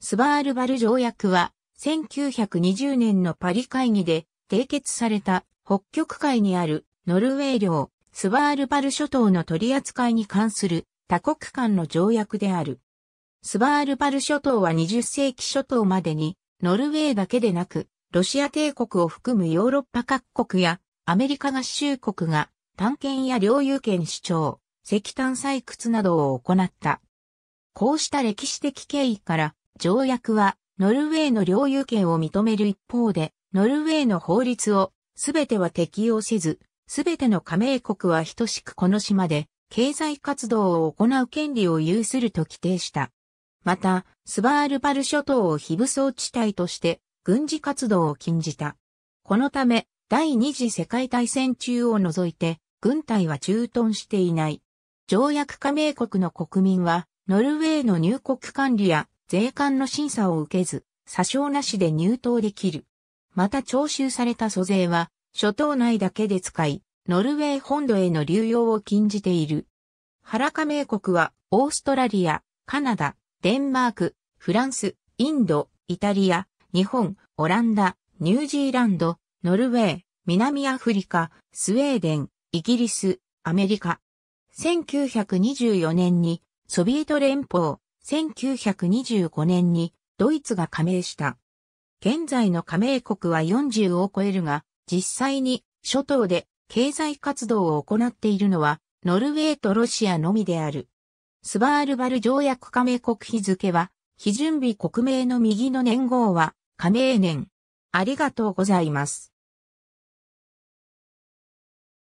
スバールバル条約は、1920年のパリ会議で締結された北極海にあるノルウェー領スバールバル諸島の取り扱いに関する多国間の条約である。スバールバル諸島は20世紀諸島までにノルウェーだけでなくロシア帝国を含むヨーロッパ各国やアメリカ合衆国が探検や領有権主張、石炭採掘などを行った。こうした歴史的経緯から条約は、ノルウェーの領有権を認める一方で、ノルウェーの法律を、すべては適用せず、すべての加盟国は等しくこの島で、経済活動を行う権利を有すると規定した。また、スバールバル諸島を非武装地帯として、軍事活動を禁じた。このため、第二次世界大戦中を除いて、軍隊は駐屯していない。条約加盟国の国民は、ノルウェーの入国管理や税関の審査を受けず、詐称なしで入党できる。また徴収された租税は、諸島内だけで使い、ノルウェー本土への流用を禁じている。原加盟国は、オーストラリア、カナダ、デンマーク、フランス、インド、イタリア、日本、オランダ、ニュージーランド、ノルウェー、南アフリカ、スウェーデン、イギリス、アメリカ。1924年にソビエト連邦、1925年にドイツが加盟した。現在の加盟国は40を超えるが、実際に諸島で経済活動を行っているのは、ノルウェーとロシアのみである。スバールバル条約加盟国日付は、非準備国名の右の年号は、加盟年。ありがとうございます。